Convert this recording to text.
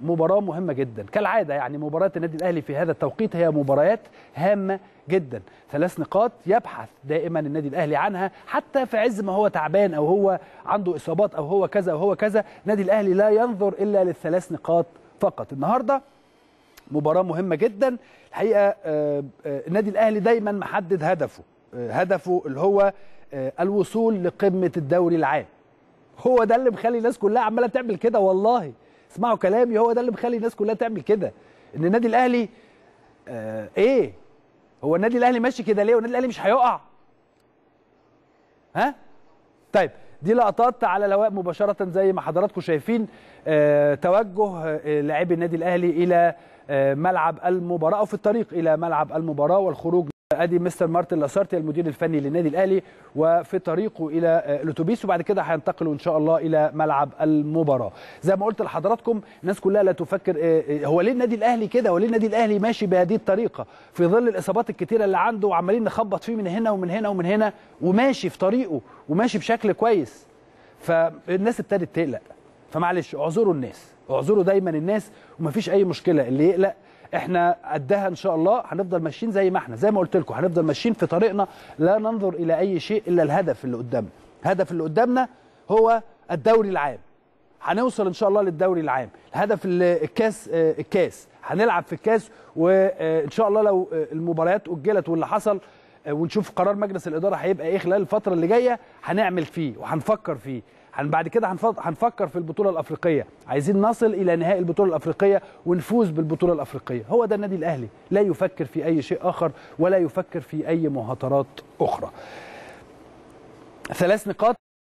مباراة مهمة جدا كالعادة يعني مباراة النادي الأهلي في هذا التوقيت هي مباريات هامة جدا ثلاث نقاط يبحث دائما النادي الأهلي عنها حتى في عز ما هو تعبان أو هو عنده إصابات أو هو كذا أو هو كذا النادي الأهلي لا ينظر إلا للثلاث نقاط فقط النهاردة مباراة مهمة جدا الحقيقة آه، آه، النادي الأهلي دايما محدد هدفه آه، هدفه اللي هو الوصول لقمة الدوري العام هو ده اللي مخلي الناس كلها عماله تعمل كده والله اسمعوا كلامي هو ده اللي مخلي الناس كلها تعمل كده ان النادي الاهلي آه ايه هو النادي الاهلي ماشي كده ليه والنادي الاهلي مش هيقع ها طيب دي لقطات على لواء مباشره زي ما حضراتكم شايفين آه توجه آه، لاعبي النادي الاهلي الى آه ملعب المباراه او في الطريق الى ملعب المباراه والخروج ادي مستر مارتن لاسارتي المدير الفني للنادي الاهلي وفي طريقه الى آه، الاتوبيس وبعد كده هينتقلوا ان شاء الله الى ملعب المباراه زي ما قلت لحضراتكم الناس كلها لا تفكر آه، آه، هو ليه النادي الاهلي كده وليه النادي الاهلي ماشي بهذه الطريقه في ظل الاصابات الكتيره اللي عنده وعمالين نخبط فيه من هنا ومن هنا ومن هنا وماشي في طريقه وماشي بشكل كويس فالناس ابتدت تقلق فمعلش اعذروا الناس اعذروا دايما الناس ومفيش اي مشكله اللي يقلق احنا قدها ان شاء الله هنفضل ماشيين زي ما احنا زي ما قلت لكم هنفضل ماشيين في طريقنا لا ننظر الى اي شيء الا الهدف اللي قدامنا الهدف اللي قدامنا هو الدوري العام هنوصل ان شاء الله للدوري العام الهدف الكاس آه، الكاس هنلعب في الكاس وان آه، شاء الله لو آه، المباريات اجلت واللي حصل ونشوف قرار مجلس الاداره هيبقى ايه خلال الفتره اللي جايه هنعمل فيه وهنفكر فيه هن بعد كده هنفكر في البطوله الافريقيه عايزين نصل الى نهائي البطوله الافريقيه ونفوز بالبطوله الافريقيه هو ده النادي الاهلي لا يفكر في اي شيء اخر ولا يفكر في اي مهاترات اخرى ثلاث نقاط